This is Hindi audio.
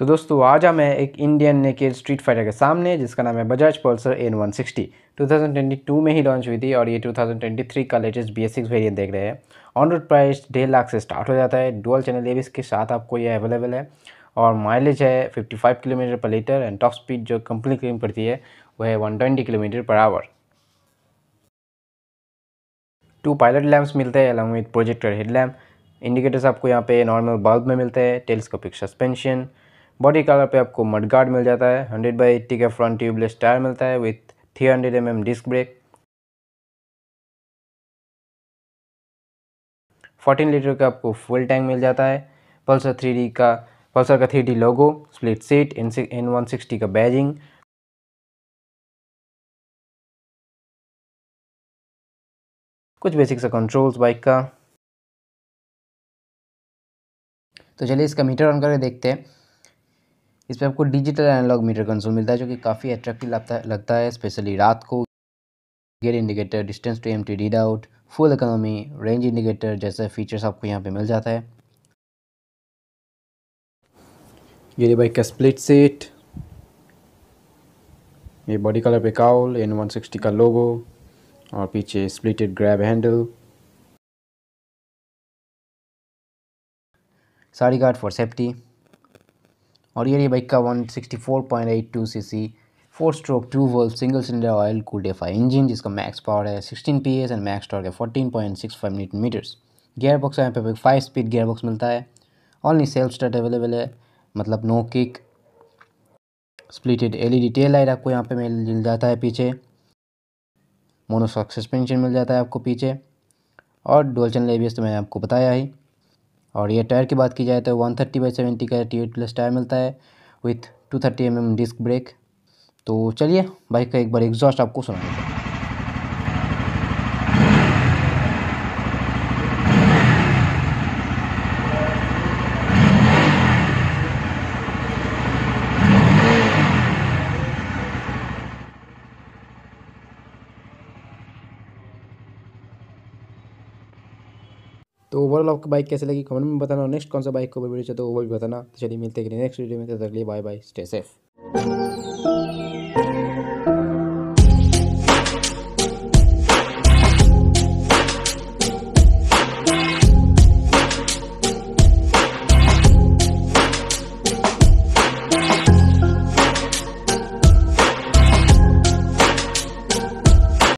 तो दोस्तों आज हम है एक इंडियन नेकेड स्ट्रीट फाइटर के सामने जिसका नाम है Bajaj Pulsar N one sixty two thousand twenty two में ही लॉन्च हुई थी और ये टू थाउजेंड ट्वेंटी थ्री का latest B S six variant देख रहे हैं ऑन रोड प्राइस डेढ़ लाख से स्टार्ट हो जाता है डुअल चैनल एविस के साथ आपको ये अवेलेबल है और माइलेज है fifty five kilometre per litre and top speed जो कंपनी क्लेम करती है वह है one twenty kilometre per hour two pilot lamps मिलते हैं along with projector head lamp indicators आपको यहाँ पे नॉर्मल बल्ब में मिलते हैं टेलीस्कोपिक सस्पेंशन बॉडी कलर पे आपको मडगार्ड मिल जाता है हंड्रेड बाई एट्टी का फ्रंट ट्यूबलेस टायर मिलता है with three hundred M M disc brake fourteen litre का आपको फुल टैंक मिल जाता है पल्सर थ्री का पल्सर का three logo split seat N N one sixty का बैजिंग कुछ बेसिक सा कंट्रोल्स बाइक का तो चलिए इसका मीटर ऑन करके देखते हैं इस पर आपको डिजिटल एनालॉग मीटर कंसोल मिलता है जो कि काफ़ी अट्रैक्टिव लगता है लगता है स्पेशली रात को gate indicator distance to empty read out full economy range indicator जैसे फीचर्स आपको यहाँ पे मिल जाता है ये बाइक का स्प्लिट सीट ये बॉडी कलर पे काउल एन वन सिक्सटी का लोगो और पीछे splitted grab handle sari guard for safety और ये रही बाइक का one sixty four point eight two C C four stroke two वो single cylinder oil cool five engine जिसका मैक्स पावर है sixteen P S and max torque है fourteen point six five newton metres gear box यहाँ पे फाइव स्पीड गेयर बॉक्स मिलता है ऑनली सेल्फ स्टार्ट अवेलेबल है मतलब no kick splitted the tail light आपको यहाँ पे मिल जाता है पीछे मोनोसॉक सस्पेंशन मिल जाता है आपको पीछे और डोल चैनल एबीएस तो मैंने आपको बताया ही और ये टायर की बात की जाए तो वन थर्टी बाई सेवेंटी का टी प्लस टायर मिलता है with two thirty M M disc brake तो चलिए बाइक का एक बार एग्जॉस्ट आपको सुनाएंगे तो ओवरऑल आपको बाइक कैसे लगी कमेंट में बताना नेक्स्ट कौन सा बाइक को वीडियो चाहते हो वो भी बताना तो चलिए मिलते हैं नेक्स्ट वीडियो में तब तक लिए बाय बाय स्टे सेफ